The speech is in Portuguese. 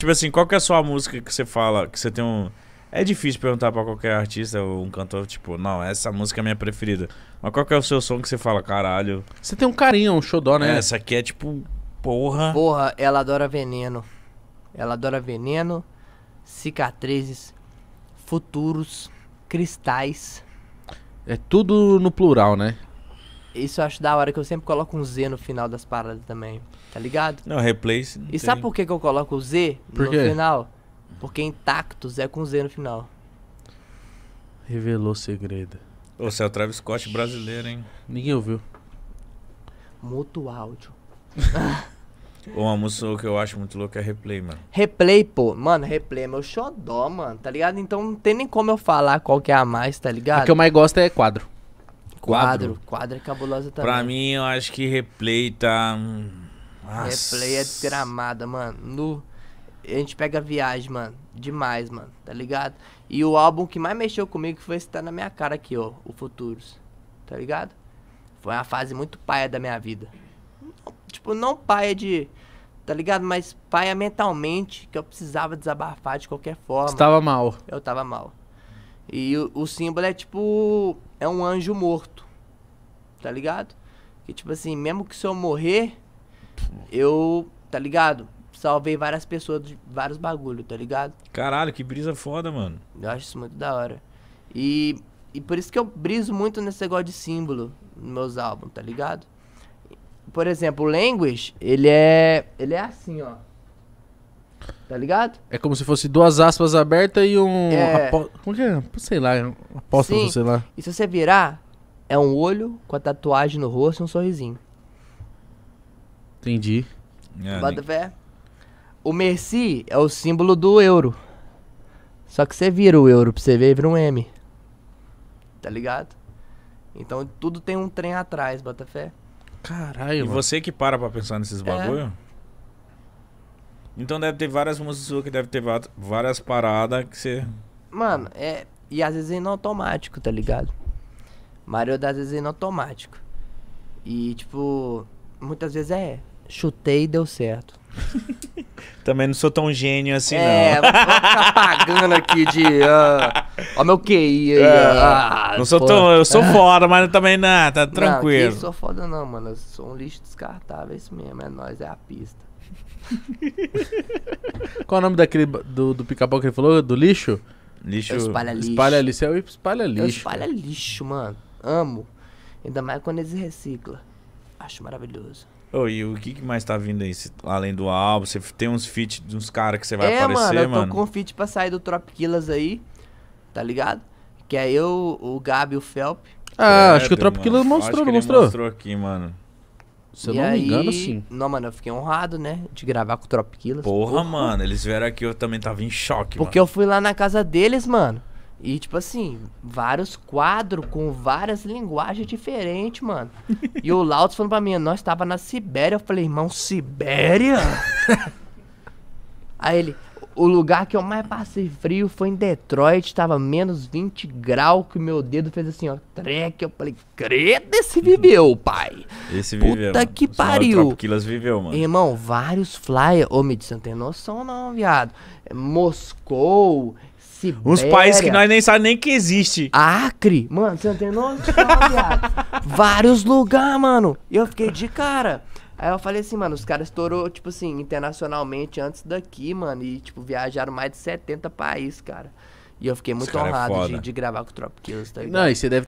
Tipo assim, qual que é a sua música que você fala, que você tem um... É difícil perguntar pra qualquer artista ou um cantor, tipo, não, essa música é minha preferida. Mas qual que é o seu som que você fala, caralho? Você tem um carinho, um xodó, né? É, essa aqui é tipo, porra... Porra, ela adora veneno. Ela adora veneno, cicatrizes, futuros, cristais... É tudo no plural, né? Isso eu acho da hora que eu sempre coloco um Z no final das paradas também. Tá ligado? Não, replace. Não e tem... sabe por que, que eu coloco o Z por no quê? final? Porque intactos é com Z no final. Revelou segredo. Ô, você é o Travis Scott brasileiro, hein? Ninguém ouviu. Muto áudio. Uma música que eu acho muito louco é Replay, mano. Replay, pô. Mano, Replay é meu xodó, mano, tá ligado? Então não tem nem como eu falar qual que é a mais, tá ligado? O que eu mais gosto é quadro. Quadro. Quadro, é cabulosa também. Pra mim, eu acho que replay tá. Hum, nossa. Replay é gramada, mano. No... A gente pega viagem, mano. Demais, mano. Tá ligado? E o álbum que mais mexeu comigo foi esse que tá na minha cara aqui, ó. O Futuros. Tá ligado? Foi uma fase muito paia da minha vida. Tipo, não paia de. Tá ligado? Mas paia mentalmente que eu precisava desabafar de qualquer forma. Você tava mal. Eu tava mal. E o, o símbolo é tipo. É um anjo morto. Tá ligado? Que tipo assim, mesmo que se eu morrer, eu. Tá ligado? Salvei várias pessoas de vários bagulho, tá ligado? Caralho, que brisa foda, mano. Eu acho isso muito da hora. E, e por isso que eu briso muito nesse negócio de símbolo nos meus álbuns, tá ligado? Por exemplo, o Language, ele é. Ele é assim, ó. Tá ligado? É como se fosse duas aspas abertas e um. É... Apo... Como que é? Sei lá, é um apóstolo, sei lá. E se você virar, é um olho com a tatuagem no rosto e um sorrisinho. Entendi. É, bota fé. O Merci é o símbolo do euro. Só que você vira o euro pra você ver, vira um M. Tá ligado? Então tudo tem um trem atrás, Bota fé. Caralho. E mano. você que para pra pensar nesses é. bagulho? É. Então deve ter várias músicas suas que deve ter várias paradas que você. Mano, é. E às vezes é no automático, tá ligado? Mario às vezes é no automático. E tipo, muitas vezes é. Chutei e deu certo. Também não sou tão gênio assim, é, não. É, vou ficar pagando aqui de. Uh... Ó meu QI aí. É, ah, não sou tão, eu sou foda, mas também né, tá não, tá tranquilo. Não, eu sou foda não, mano. Eu sou um lixo descartável, é isso mesmo. É nós, é a pista. Qual é o nome daquele do, do pica-pau que ele falou? Do lixo? Lixo. Eu espalha lixo. Espalha é lixo. espalha lixo. Eu espalha lixo, mano. Amo. Ainda mais quando eles reciclam. Acho maravilhoso. Oh, e o que, que mais tá vindo aí, além do álbum? Você tem uns feats de uns caras que você vai é, aparecer, mano? eu tô mano? com feat pra sair do Tropiquilas aí tá ligado? Que é eu, o Gabi e o Felp. Ah, é, acho que o Tropiquilo mostrou, não mostrou? mostrou aqui, mano. Se eu e não aí... me engano, sim. Não, mano, eu fiquei honrado, né? De gravar com o Tropiquilas. Porra, porra, mano, eles vieram aqui, eu também tava em choque, Porque mano. eu fui lá na casa deles, mano. E, tipo assim, vários quadros com várias linguagens diferentes, mano. e o Lauts falando pra mim, nós tava na Sibéria. Eu falei, irmão, Sibéria? aí ele, o lugar que eu mais passei frio foi em Detroit, tava menos 20 graus, que meu dedo fez assim, ó, treque. Eu falei, credo, esse viveu, pai. Esse Puta viveu. Puta que mano. pariu. Quilas viveu, mano. Irmão, vários flyers. Ô, me disse, não tem noção não, viado. Moscou, Sibéria. Uns países que nós nem sabemos nem que existe. Acre. Mano, você não tem noção, viado. Vários lugares, mano. Eu fiquei de cara. Aí eu falei assim, mano, os caras estourou, tipo assim, internacionalmente antes daqui, mano. E, tipo, viajaram mais de 70 países, cara. E eu fiquei muito é honrado é de, de, gravar com o Trop Kills, tá ligado? Não, e você deve